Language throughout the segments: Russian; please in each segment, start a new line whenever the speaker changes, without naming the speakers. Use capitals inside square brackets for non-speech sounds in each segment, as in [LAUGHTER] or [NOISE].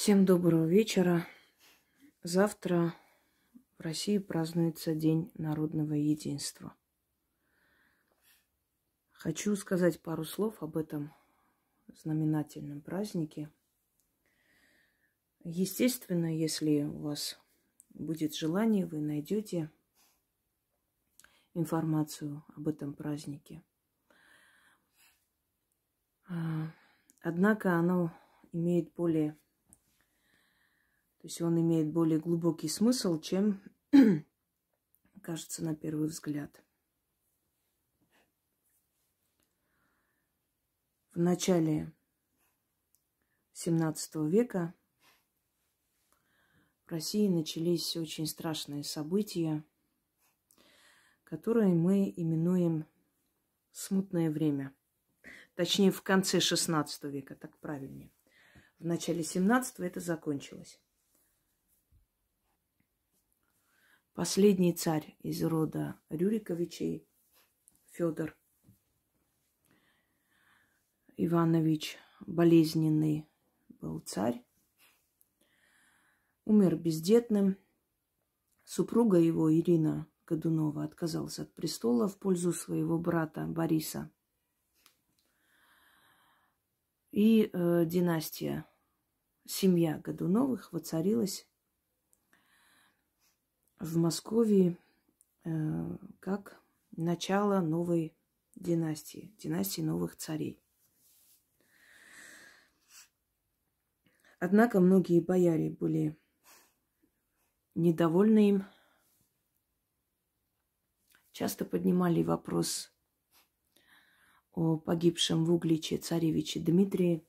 Всем доброго вечера. Завтра в России празднуется День народного единства. Хочу сказать пару слов об этом знаменательном празднике. Естественно, если у вас будет желание, вы найдете информацию об этом празднике. А, однако оно имеет более то есть он имеет более глубокий смысл, чем [CLEARS THROAT] кажется на первый взгляд. В начале XVII века в России начались очень страшные события, которые мы именуем смутное время. Точнее, в конце XVI века, так правильнее. В начале XVII это закончилось. последний царь из рода Рюриковичей, Федор Иванович, болезненный был царь, умер бездетным. Супруга его, Ирина Годунова, отказалась от престола в пользу своего брата Бориса. И э, династия, семья Годуновых воцарилась в Москве э, как начало новой династии, династии новых царей. Однако многие бояре были недовольны им, часто поднимали вопрос о погибшем в Угличе царевиче Дмитрии,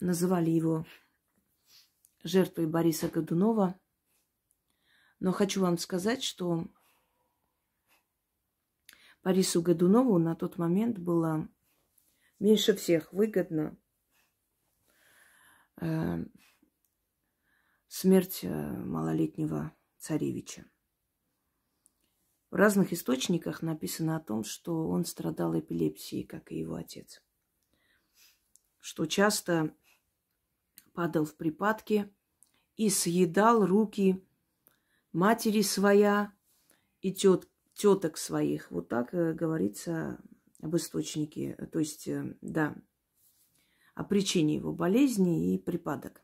называли его жертвой Бориса Годунова. Но хочу вам сказать, что Борису Годунову на тот момент было меньше всех выгодно э, смерть э, малолетнего царевича. В разных источниках написано о том, что он страдал эпилепсией, как и его отец. Что часто падал в припадке и съедал руки матери своя и тет, теток своих. Вот так э, говорится об источнике, э, то есть, э, да, о причине его болезни и припадок.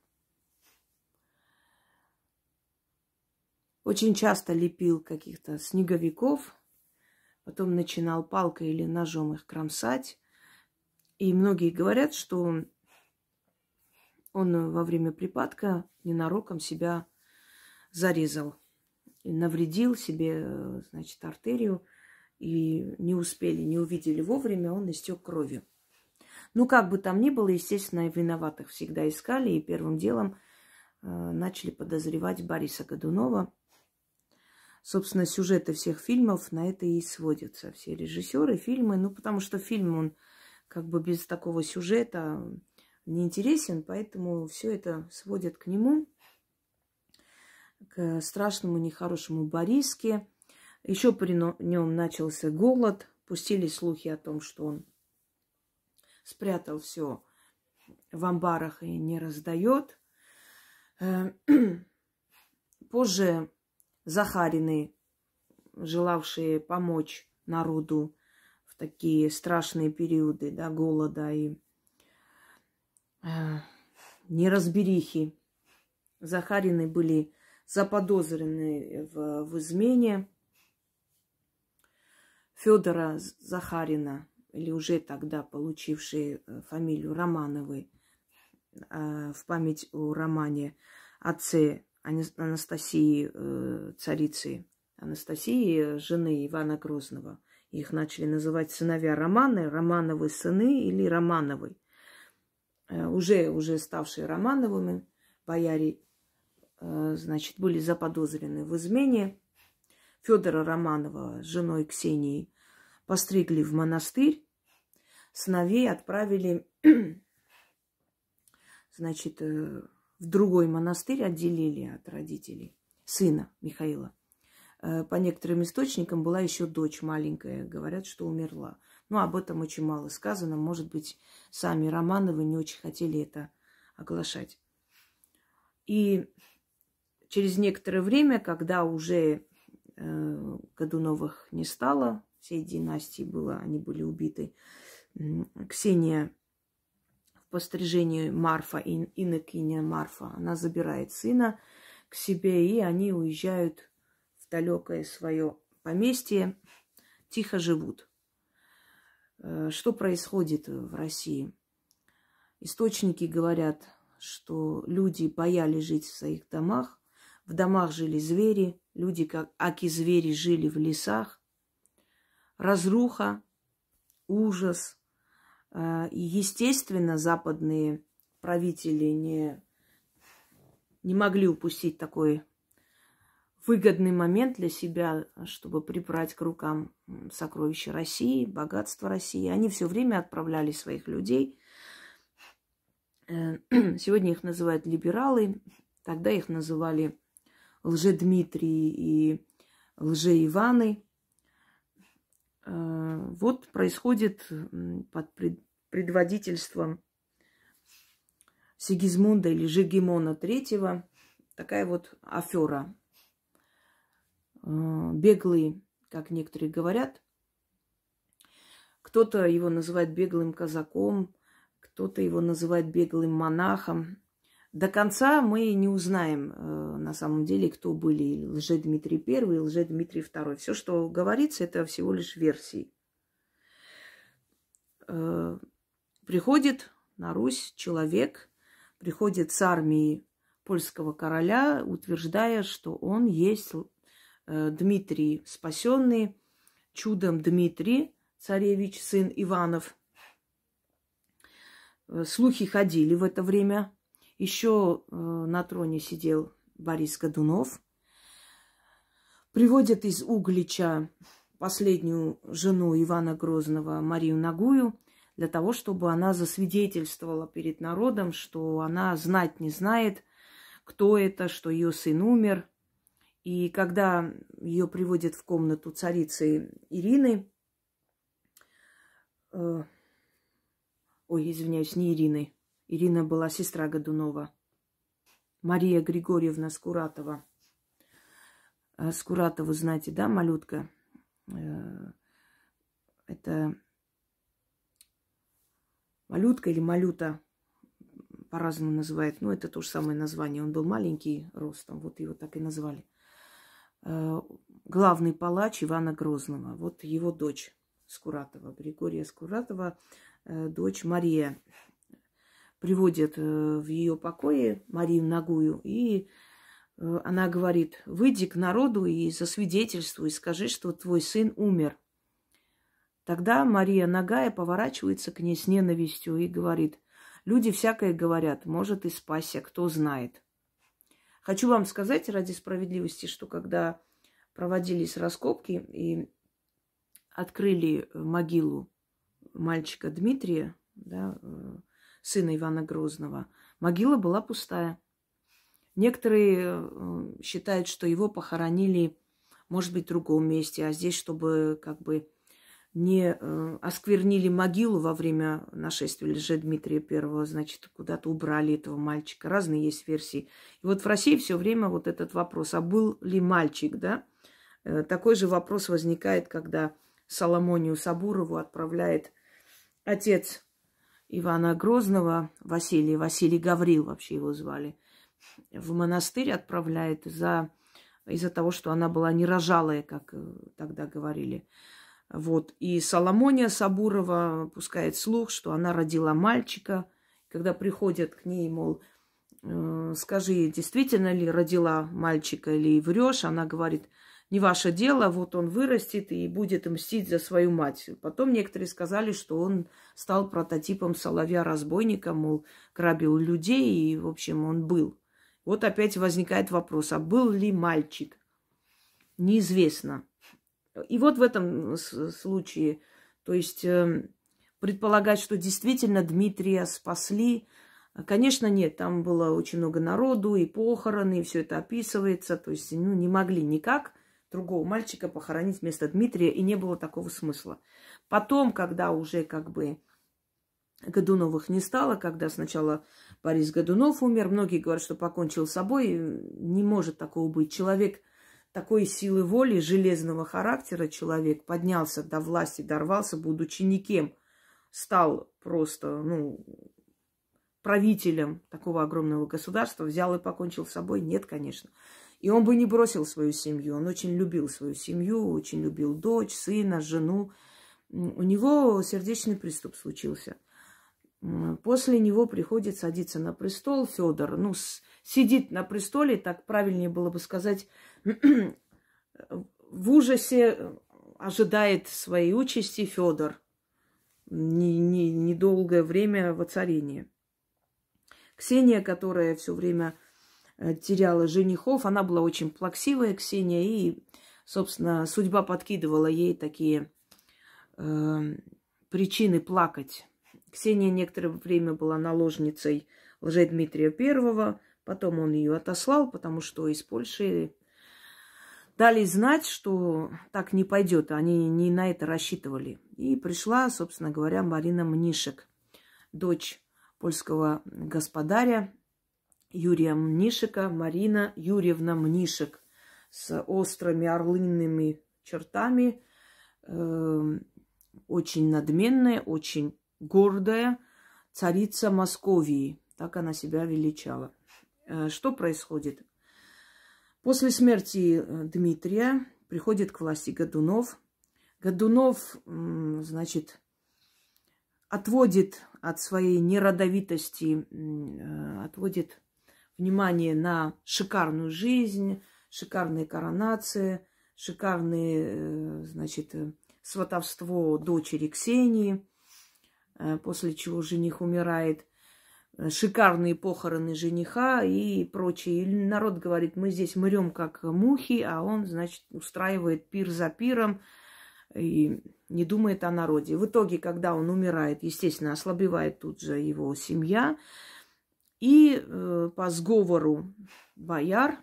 Очень часто лепил каких-то снеговиков, потом начинал палкой или ножом их кромсать. И многие говорят, что он э, во время припадка ненароком себя зарезал. И навредил себе, э, значит, артерию. И не успели, не увидели вовремя, он истек кровью. Ну, как бы там ни было, естественно, виноватых всегда искали. И первым делом э, начали подозревать Бориса Годунова. Собственно, сюжеты всех фильмов на это и сводятся. Все режиссеры, фильмы. Ну, потому что фильм, он как бы без такого сюжета неинтересен, поэтому все это сводит к нему, к страшному нехорошему Бориске. Еще при нем начался голод, пустили слухи о том, что он спрятал все в амбарах и не раздает. Э, [CLEARS THROAT] позже Захарины, желавшие помочь народу в такие страшные периоды да, голода и а, неразберихи. Захарины были заподозрены в, в измене. Федора Захарина, или уже тогда получивший э, фамилию Романовой, а, в память о романе отце Анастасии э, царицы, Анастасии, э, жены Ивана Грозного. Их начали называть сыновья Романы, Романовы сыны или Романовы. Э, уже, уже ставшие Романовыми, бояре, э, значит, были заподозрены в измене. Федора Романова с женой Ксении постригли в монастырь, сыновей отправили, [CLEARS THROAT] значит, э, в другой монастырь, отделили от родителей сына Михаила. По некоторым источникам была еще дочь маленькая, говорят, что умерла. Но ну, об этом очень мало сказано. Может быть, сами Романовы не очень хотели это оглашать. И через некоторое время, когда уже э, новых не стало, всей династии было, они были убиты, Ксения в пострижении Марфа, ин, инокиня Марфа, она забирает сына к себе, и они уезжают в далекое свое поместье, тихо живут. Э, что происходит э, в России? Источники говорят, что люди боялись жить в своих домах, в домах жили звери, люди, как аки звери, жили в лесах. Разруха, ужас. Э, и, естественно, западные правители не, не могли упустить такой выгодный момент для себя, чтобы прибрать к рукам сокровища России, богатства России. Они все время отправляли своих людей. Э, [CLEARS THROAT] сегодня их называют либералы, тогда их называли лже-Дмитрий и лже-Иваны. Э, вот происходит под предводительством Сигизмунда или Жигимона III такая вот афера Э, беглый, как некоторые говорят. Кто-то его называет беглым казаком, кто-то его называет беглым монахом. До конца мы не узнаем э, на самом деле, кто были Лжедмитрий Первый, и Лжедмитрий Второй. Все, что говорится, это всего лишь версии. Э, приходит на Русь человек, приходит с армии польского короля, утверждая, что он есть Э, Дмитрий спасенный, чудом Дмитрий, царевич, сын Иванов. Э, слухи ходили в это время. Еще э, на троне сидел Борис Годунов. Приводят из Углича последнюю жену Ивана Грозного, Марию Нагую, для того, чтобы она засвидетельствовала перед народом, что она знать не знает, кто это, что ее сын умер – и когда ее приводят в комнату царицы Ирины, э, ой, извиняюсь, не Ирины, Ирина была сестра Годунова, Мария Григорьевна Скуратова. Э, Скуратову знаете, да, малютка? Э, это малютка или малюта, по-разному называют. Ну, это то же самое название. Он был маленький ростом, вот его так и назвали. Э, главный палач Ивана Грозного. Вот его дочь Скуратова, Григория Скуратова, э, дочь Мария. Приводит э, в ее покое Марию Нагую, и она говорит, выйди к народу и засвидетельствуй, скажи, что твой сын умер. Тогда Мария Нагая поворачивается к ней с ненавистью и говорит, люди всякое говорят, может и спасся, кто знает. Хочу вам сказать ради справедливости, что когда проводились раскопки и открыли э, могилу мальчика Дмитрия, да, э, сына Ивана Грозного, могила была пустая. Некоторые э, считают, что его похоронили, может быть, в другом месте, а здесь, чтобы как бы не э, осквернили могилу во время нашествия лже Дмитрия Первого, значит, куда-то убрали этого мальчика. Разные есть версии. И вот в России все время вот этот вопрос, а был ли мальчик, да? Э, такой же вопрос возникает, когда Соломонию Сабурову отправляет отец Ивана Грозного, Василий, Василий Гаврил вообще его звали, в монастырь отправляет за, из-за того, что она была нерожалая, как э, тогда говорили. Вот. И Соломония Сабурова пускает слух, что она родила мальчика. Когда приходят к ней, мол, «Э, скажи, действительно ли родила мальчика или врешь, она говорит, не ваше дело, вот он вырастет и будет мстить за свою мать. Потом некоторые сказали, что он стал прототипом соловья-разбойника, мол, грабил людей, и, в общем, он был. Вот опять возникает вопрос, а был ли мальчик? Неизвестно. И вот в этом случае, то есть эм, предполагать, что действительно Дмитрия спасли, а, конечно, нет. Там было очень много народу, и похороны, и все это описывается. То есть, ну, не могли никак другого мальчика похоронить вместо Дмитрия, и не было такого смысла. Потом, когда уже как бы Годуновых не стало, когда сначала Борис Годунов умер, многие говорят, что покончил с собой, не может такого быть. Человек – такой силы воли, железного характера человек поднялся до власти, дорвался, будучи никем. Стал просто, ну, правителем такого огромного государства, взял и покончил с собой? Нет, конечно. И он бы не бросил свою семью. Он очень любил свою семью, очень любил дочь, сына, жену. У него сердечный приступ случился. После него приходит садиться на престол Федор. Ну, сидит на престоле, так правильнее было бы сказать, в ужасе ожидает своей участи Федор. Недолгое время воцарения. Ксения, которая все время э, теряла женихов, она была очень плаксивая, Ксения, и, собственно, судьба подкидывала ей такие э, причины плакать. Ксения некоторое время была наложницей лже Дмитрия Первого, потом он ее отослал, потому что из Польши дали знать, что так не пойдет. Они не на это рассчитывали. И пришла, собственно говоря, Марина Мнишек, дочь польского господаря Юрия Мнишека, Марина Юрьевна Мнишек с острыми орлынными чертами, эм, очень надменная, очень гордая царица Московии. Так она себя величала. Э, что происходит? После смерти э, Дмитрия приходит к власти Годунов. Годунов, значит, отводит от своей неродовитости, э, отводит внимание на шикарную жизнь, шикарные коронации, шикарные, э, значит, сватовство дочери Ксении, после чего жених умирает – Э, шикарные похороны жениха и прочее. И народ говорит, мы здесь мрем как мухи, а он, значит, устраивает пир за пиром и не думает о народе. В итоге, когда он умирает, естественно, ослабевает тут же его семья. И э, по сговору бояр,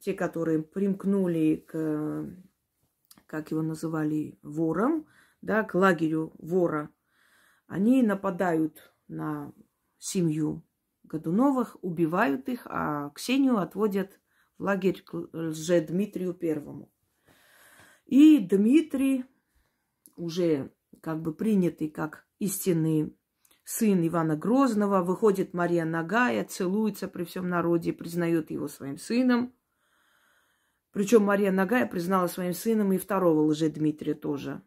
те, которые примкнули к, как его называли, вором, да, к лагерю вора, они нападают на семью Годуновых, убивают их, а Ксению отводят в лагерь к лже Дмитрию Первому. И Дмитрий, уже как бы принятый как истинный сын Ивана Грозного, выходит Мария Нагая, целуется при всем народе, признает его своим сыном. Причем Мария Нагая признала своим сыном и второго лже Дмитрия тоже.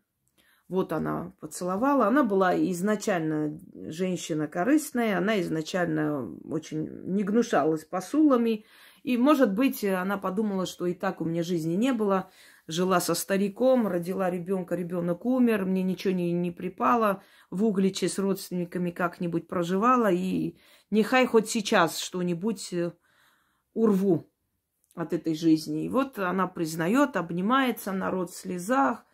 Вот она поцеловала. Она была изначально женщина корыстная, она изначально очень не гнушалась посулами. И, может быть, она подумала, что и так у меня жизни не было. Жила со стариком, родила ребенка, ребенок умер, мне ничего не, не припало. В Угличе с родственниками как-нибудь проживала. И нехай хоть сейчас что-нибудь э, урву от этой жизни. И вот она признает, обнимается, народ в слезах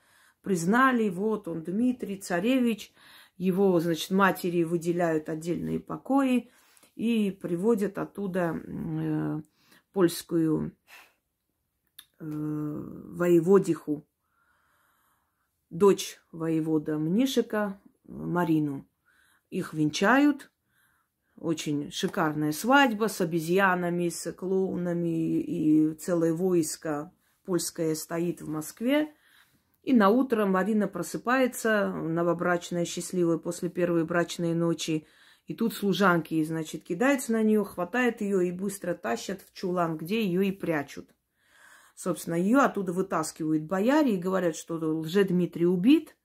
признали, вот он Дмитрий, царевич, его, значит, матери выделяют отдельные покои и приводят оттуда э, польскую э, воеводиху, дочь воевода Мнишика Марину. Их венчают. Очень шикарная свадьба с обезьянами, с клоунами и целое войско польское стоит в Москве. И на утро Марина просыпается, новобрачная, счастливая, после первой брачной ночи. И тут служанки, значит, кидаются на нее, хватает ее и быстро тащат в чулан, где ее и прячут. Собственно, ее оттуда вытаскивают бояре и говорят, что лже-Дмитрий убит,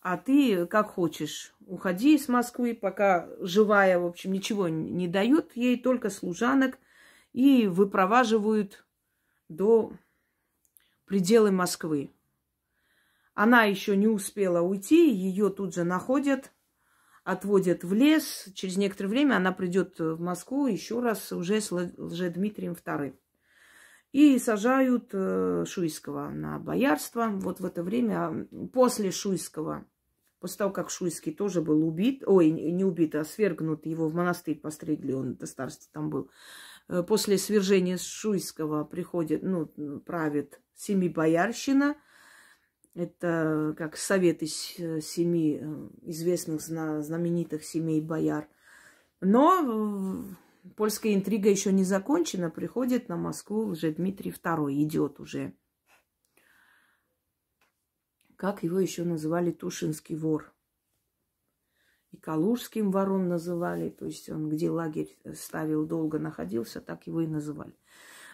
а ты как хочешь, уходи из Москвы, пока живая, в общем, ничего не дают ей, только служанок, и выпроваживают до пределы Москвы. Она еще не успела уйти, ее тут же находят, отводят в лес. Через некоторое время она придет в Москву еще раз уже с Лжедмитрием II. И сажают э, Шуйского на боярство. Вот в это время, после Шуйского, после того, как Шуйский тоже был убит, ой, не убит, а свергнут, его в монастырь постригли, он до старости там был. Э, после свержения Шуйского приходит, ну, правит боярщина. Это как совет из э, семи э, известных, знаменитых семей бояр. Но польская интрига еще не закончена. Приходит на Москву уже Дмитрий II, идет уже. Как его еще называли Тушинский вор. И Калужским вором называли, то есть он где лагерь э, ставил, долго находился, так его и называли.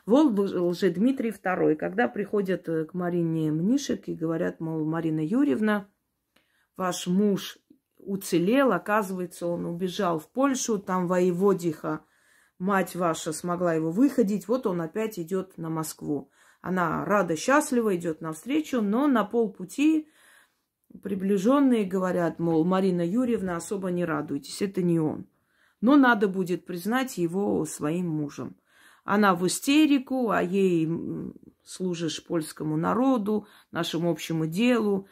Волжи Дмитрий II, когда приходят э, к Марине Мнишек и говорят, мол, Марина Юрьевна, ваш муж уцелел, оказывается, он убежал в Польшу, там воеводиха, мать ваша смогла его выходить, вот он опять идет на Москву. Она рада, счастлива, идет навстречу, но на полпути приближенные говорят, мол, Марина Юрьевна, особо не радуйтесь, это не он. Но надо будет признать его своим мужем. Она в истерику, а ей служишь польскому народу, нашему общему делу,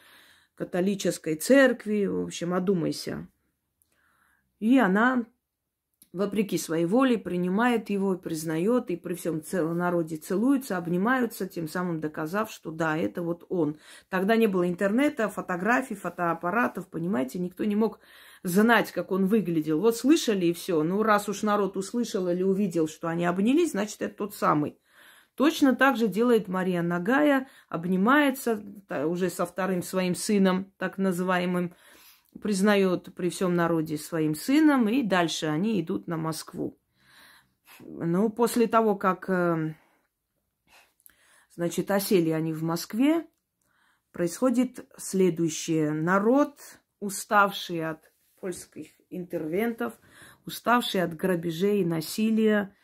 католической церкви. В общем, одумайся. И она, вопреки своей воле, принимает его признает, и при всем целом народе целуются, обнимаются, тем самым доказав, что да, это вот он. Тогда не было интернета, фотографий, фотоаппаратов, понимаете, никто не мог знать, как он выглядел. Вот слышали и все. Ну, раз уж народ услышал или увидел, что они обнялись, значит, это тот самый. Точно так же делает Мария Нагая, обнимается уже со вторым своим сыном, так называемым, признает при всем народе своим сыном, и дальше они идут на Москву. Ну, после того, как, э, значит, осели они в Москве, происходит следующее. Народ, уставший от польских интервентов, уставшие от грабежей и насилия.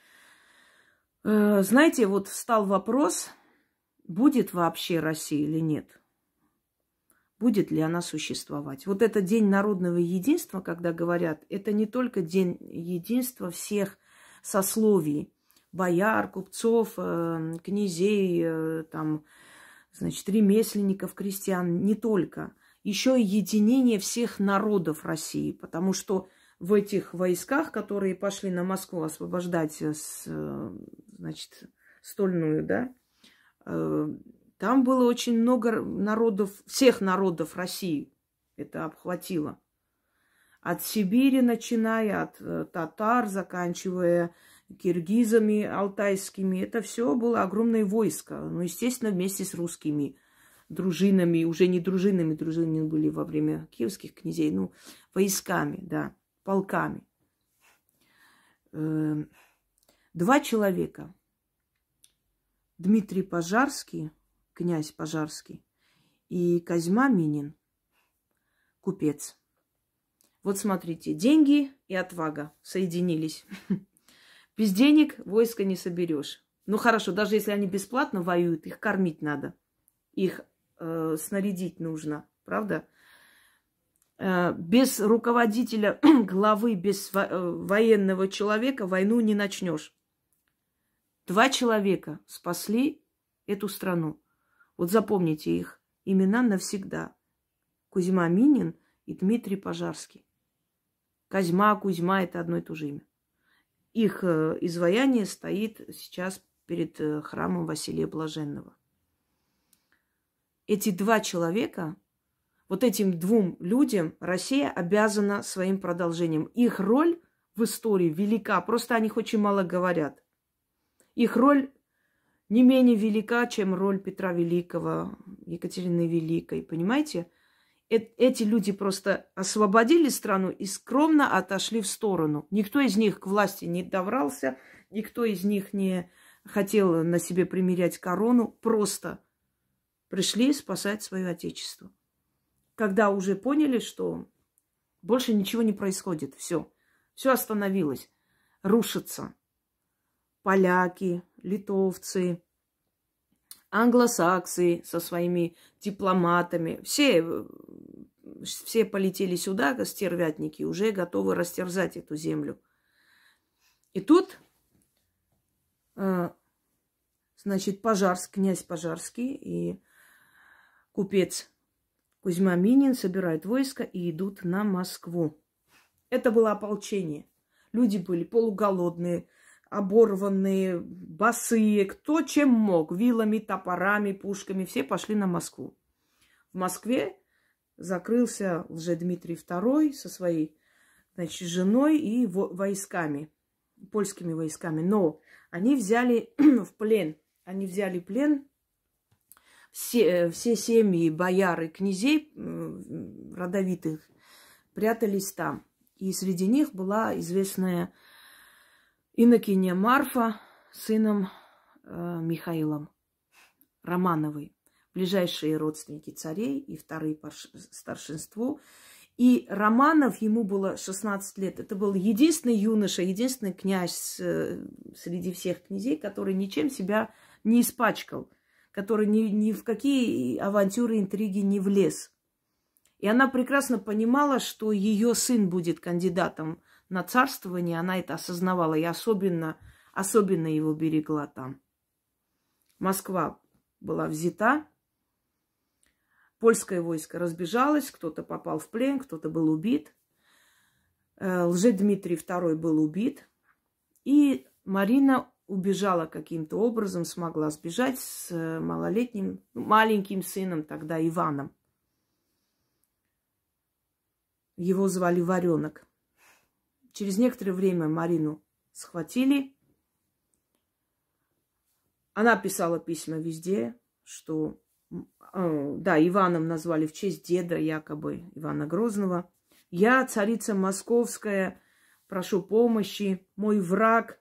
Э, знаете, вот встал вопрос, будет вообще Россия или нет. Будет ли она существовать? Вот это День народного единства, когда говорят, это не только День единства всех сословий, бояр, купцов, э, князей, э, там, значит, ремесленников, крестьян, не только – еще и единение всех народов России, потому что в этих войсках, которые пошли на Москву освобождать, э, э, значит, стольную, да, э, там было очень много народов, всех народов России это обхватило. От Сибири начиная, от татар, заканчивая киргизами алтайскими. Это все было огромное войско. Ну, естественно, вместе с русскими дружинами, уже не дружинами, дружины были во время киевских князей, ну, войсками, да, полками. Эм, два человека. Дмитрий Пожарский, князь Пожарский, и Козьма Минин, купец. Вот смотрите, деньги и отвага соединились. [LAUGHS] Без денег войска не соберешь. Ну хорошо, даже если они бесплатно воюют, их кормить надо. Их э, снарядить нужно, правда? Э, без руководителя [CLEARS THROAT] главы, без во- э, военного человека войну не начнешь. Два человека спасли эту страну. Вот запомните их имена навсегда. Кузьма Минин и Дмитрий Пожарский. Козьма, Кузьма – это одно и то же имя. Их э, изваяние стоит сейчас перед э, храмом Василия Блаженного эти два человека, вот этим двум людям Россия обязана своим продолжением. Их роль в истории велика, просто о них очень мало говорят. Их роль не менее велика, чем роль Петра Великого, Екатерины Великой, понимаете? Э- эти люди просто освободили страну и скромно отошли в сторону. Никто из них к власти не добрался, никто из них не хотел на себе примерять корону, просто – пришли спасать свое отечество. Когда уже поняли, что больше ничего не происходит, все, все остановилось, рушится. Поляки, литовцы, англосаксы со своими дипломатами, все, все полетели сюда, стервятники, уже готовы растерзать эту землю. И тут, э, значит, Пожарский, князь Пожарский и купец Кузьма Минин собирают войско и идут на Москву. Это было ополчение. Люди были полуголодные, оборванные, босые, кто чем мог, вилами, топорами, пушками, все пошли на Москву. В Москве закрылся уже Дмитрий II со своей значит, женой и войсками, польскими войсками. Но они взяли [CLEARS THROAT] в плен, они взяли плен все, э, все семьи бояр и князей родовитых прятались там. И среди них была известная инокиня Марфа сыном э, Михаилом Романовой, ближайшие родственники царей и вторые по старшинству. И Романов, ему было 16 лет, это был единственный юноша, единственный князь э, среди всех князей, который ничем себя не испачкал – который ни, ни в какие авантюры, интриги не влез. И она прекрасно понимала, что ее сын будет кандидатом на царствование, она это осознавала и особенно, особенно его берегла там. Москва была взята, польское войско разбежалось, кто-то попал в плен, кто-то был убит. Э, лже Дмитрий II был убит, и Марина убежала каким-то образом, смогла сбежать с э, малолетним, маленьким сыном тогда Иваном. Его звали Варенок. Через некоторое время Марину схватили. Она писала письма везде, что... Э, да, Иваном назвали в честь деда якобы Ивана Грозного. «Я, царица московская, прошу помощи, мой враг –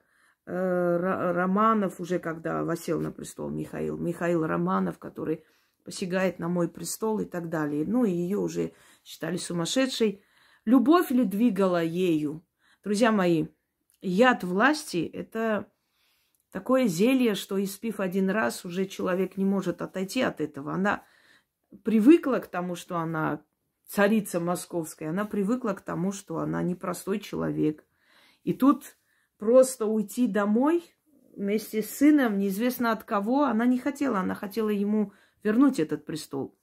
Э, Романов, уже когда восел на престол Михаил, Михаил Романов, который посягает на мой престол и так далее. Ну, и ее уже считали сумасшедшей. Любовь ли двигала ею? Друзья мои, яд власти – это такое зелье, что, испив один раз, уже человек не может отойти от этого. Она привыкла к тому, что она царица московская, она привыкла к тому, что она непростой человек. И тут просто уйти домой вместе с сыном, неизвестно от кого, она не хотела, она хотела ему вернуть этот престол.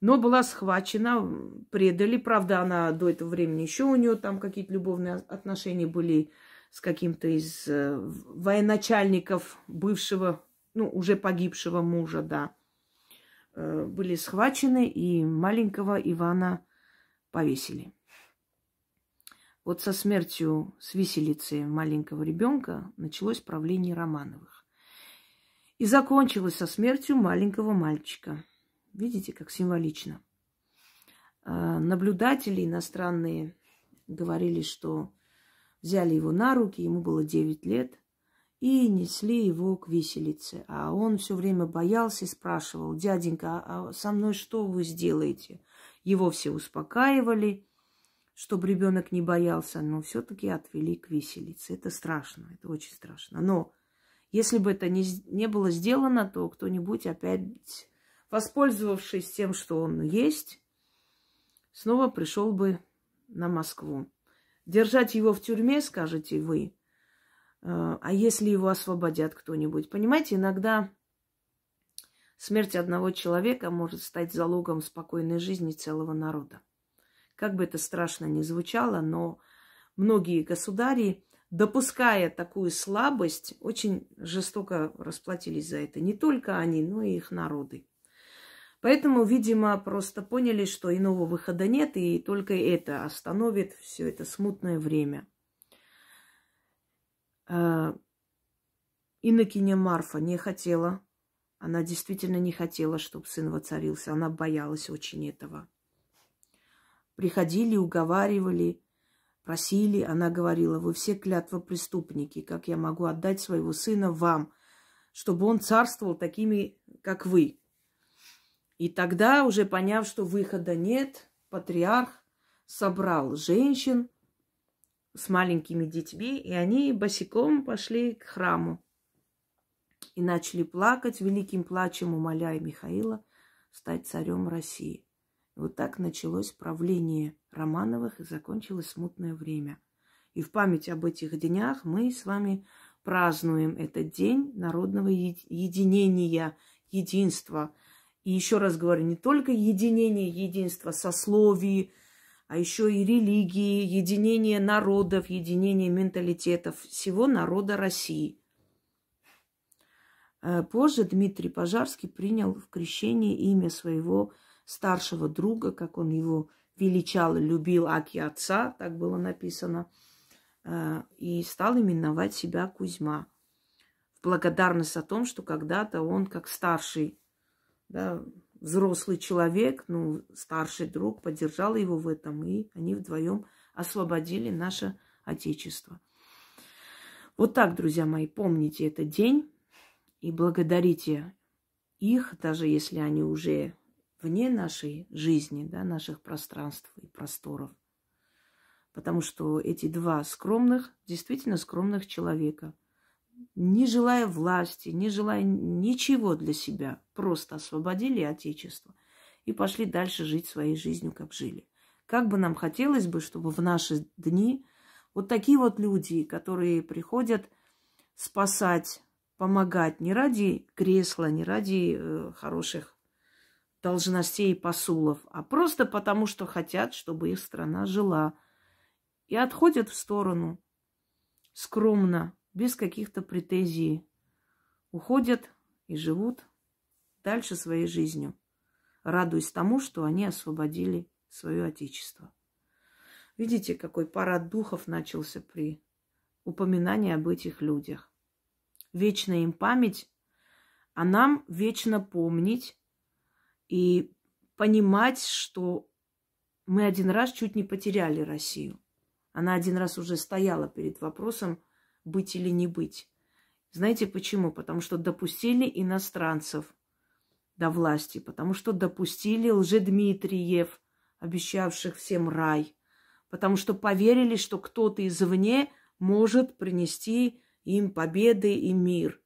Но была схвачена, предали. Правда, она до этого времени еще у нее там какие-то любовные отношения были с каким-то из э, военачальников бывшего, ну, уже погибшего мужа, да. Э, были схвачены, и маленького Ивана повесили. Вот со смертью с виселицы маленького ребенка началось правление Романовых. И закончилось со смертью маленького мальчика. Видите, как символично. А, наблюдатели иностранные говорили, что взяли его на руки, ему было 9 лет, и несли его к виселице. А он все время боялся и спрашивал, дяденька, а, а со мной что вы сделаете? Его все успокаивали, чтобы ребенок не боялся, но все-таки отвели к виселице. Это страшно, это очень страшно. Но если бы это не, не было сделано, то кто-нибудь опять, воспользовавшись тем, что он есть, снова пришел бы на Москву. Держать его в тюрьме, скажете вы, э, а если его освободят кто-нибудь? Понимаете, иногда смерть одного человека может стать залогом спокойной жизни целого народа. Как бы это страшно ни звучало, но многие государи, допуская такую слабость, очень жестоко расплатились за это. Не только они, но и их народы. Поэтому, видимо, просто поняли, что иного выхода нет, и только это остановит все это смутное время. А, инокиня Марфа не хотела. Она действительно не хотела, чтобы сын воцарился. Она боялась очень этого. Приходили, уговаривали, просили. Она говорила, вы все клятва преступники, как я могу отдать своего сына вам, чтобы он царствовал такими, как вы. И тогда, уже поняв, что выхода нет, патриарх собрал женщин с маленькими детьми, и они босиком пошли к храму и начали плакать великим плачем, умоляя Михаила стать царем России. Вот так началось правление Романовых и закончилось смутное время. И в память об этих днях мы с вами празднуем этот день народного единения, единства. И еще раз говорю, не только единение, единство сословий, а еще и религии, единение народов, единение менталитетов всего народа России. Э, позже Дмитрий Пожарский принял в крещении имя своего старшего друга, как он его величал, любил Аки отца, так было написано, э, и стал именовать себя Кузьма. В благодарность о том, что когда-то он, как старший, да, взрослый человек, ну, старший друг, поддержал его в этом, и они вдвоем освободили наше Отечество. Вот так, друзья мои, помните этот день и благодарите их, даже если они уже вне нашей жизни, да, наших пространств и просторов. Потому что эти два скромных, действительно скромных человека, не желая власти, не желая ничего для себя, просто освободили Отечество и пошли дальше жить своей жизнью, как жили. Как бы нам хотелось бы, чтобы в наши дни вот такие вот люди, которые приходят спасать, помогать не ради кресла, не ради э, хороших должностей и посулов, а просто потому, что хотят, чтобы их страна жила. И отходят в сторону скромно, без каких-то претензий. Уходят и живут дальше своей жизнью, радуясь тому, что они освободили свое отечество. Видите, какой парад духов начался при упоминании об этих людях. Вечная им память, а нам вечно помнить и понимать, что мы один раз чуть не потеряли Россию. Она один раз уже стояла перед вопросом быть или не быть. Знаете почему? Потому что допустили иностранцев до власти, потому что допустили лжедмитриев, обещавших всем рай, потому что поверили, что кто-то извне может принести им победы и мир –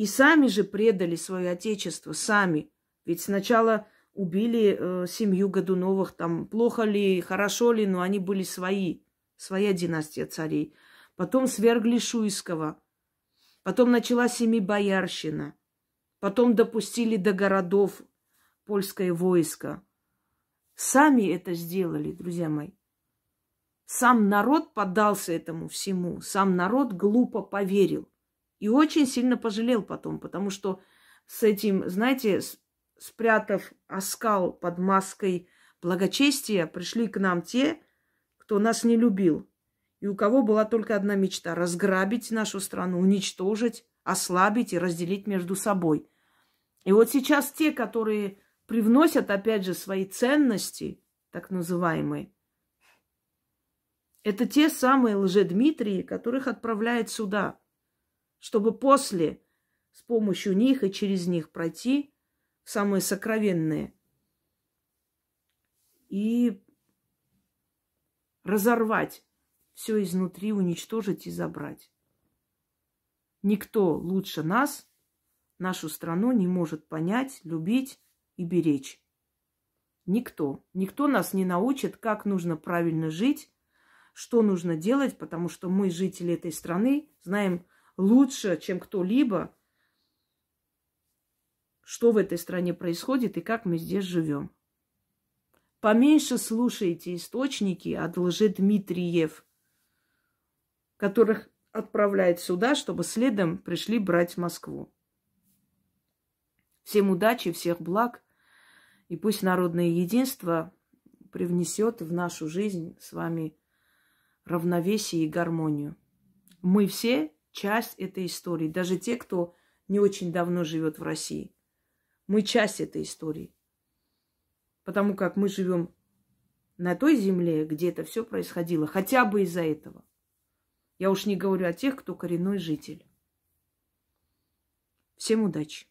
и сами же предали свое отечество, сами. Ведь сначала убили э, семью Годуновых, там плохо ли, хорошо ли, но они были свои, своя династия царей. Потом свергли Шуйского, потом начала Семибоярщина, потом допустили до городов польское войско. Сами это сделали, друзья мои. Сам народ поддался этому всему, сам народ глупо поверил – и очень сильно пожалел потом, потому что с этим, знаете, спрятав оскал под маской благочестия, пришли к нам те, кто нас не любил. И у кого была только одна мечта – разграбить нашу страну, уничтожить, ослабить и разделить между собой. И вот сейчас те, которые привносят, опять же, свои ценности, так называемые, это те самые лже Дмитрии, которых отправляет сюда – чтобы после с помощью них и через них пройти в самое сокровенное и разорвать все изнутри, уничтожить и забрать. Никто лучше нас, нашу страну, не может понять, любить и беречь. Никто. Никто нас не научит, как нужно правильно жить, что нужно делать, потому что мы, жители этой страны, знаем лучше, чем кто-либо, что в этой стране происходит и как мы здесь живем. Поменьше слушайте источники от лжи Дмитриев, которых отправляет сюда, чтобы следом пришли брать Москву. Всем удачи, всех благ, и пусть народное единство привнесет в нашу жизнь с вами равновесие и гармонию. Мы все часть этой истории. Даже те, кто не очень давно живет в России. Мы часть этой истории. Потому как мы живем на той земле, где это все происходило, хотя бы из-за этого. Я уж не говорю о тех, кто коренной житель. Всем удачи!